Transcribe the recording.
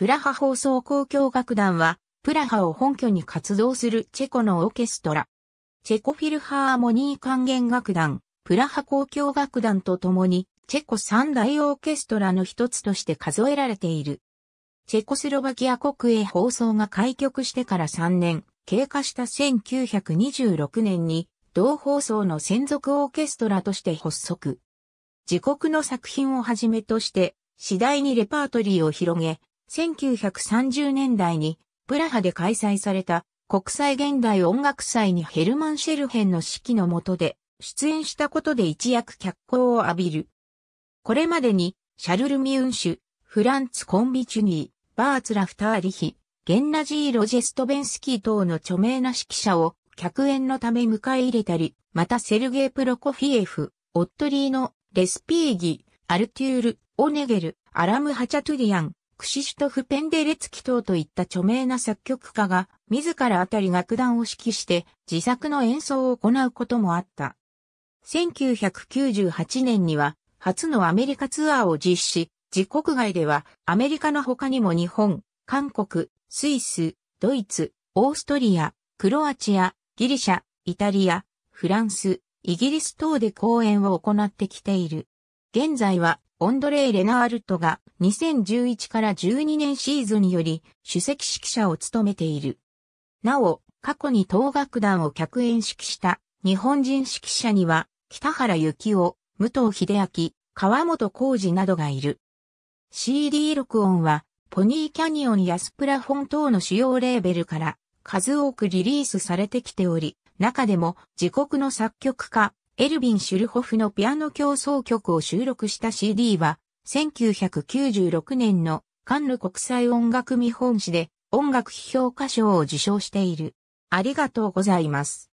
プラハ放送交響楽団は、プラハを本拠に活動するチェコのオーケストラ。チェコフィルハーモニー管弦楽団、プラハ交響楽団と共に、チェコ三大オーケストラの一つとして数えられている。チェコスロバキア国営放送が開局してから3年、経過した1926年に、同放送の専属オーケストラとして発足。自国の作品をはじめとして、次第にレパートリーを広げ、1930年代にプラハで開催された国際現代音楽祭にヘルマン・シェルヘンの指揮の下で出演したことで一躍脚光を浴びる。これまでにシャルル・ミュンシュ、フランツ・コンビチュニー、バーツラ・フターリヒ、ゲンナジー・ロジェストベンスキー等の著名な指揮者を客演のため迎え入れたり、またセルゲイ・プロコフィエフ、オットリーノ、レスピーギ、アルテュール、オネゲル、アラム・ハチャトゥリアン、クシシュトフ・ペンデレツキ等といった著名な作曲家が、自らあたり楽団を指揮して、自作の演奏を行うこともあった。1998年には、初のアメリカツアーを実施、自国外では、アメリカの他にも日本、韓国、スイス、ドイツ、オーストリア、クロアチア、ギリシャ、イタリア、フランス、イギリス等で公演を行ってきている。現在はオンドレイ・レナールトが2011から12年シーズンより主席指揮者を務めている。なお、過去に当楽団を客演指揮した日本人指揮者には北原幸夫、武藤秀明、川本浩二などがいる。CD 録音はポニーキャニオンやスプラフォン等の主要レーベルから数多くリリースされてきており、中でも自国の作曲家、エルヴィン・シュルホフのピアノ競争曲を収録した CD は、1996年のカンヌ国際音楽見本誌で音楽批評家賞を受賞している。ありがとうございます。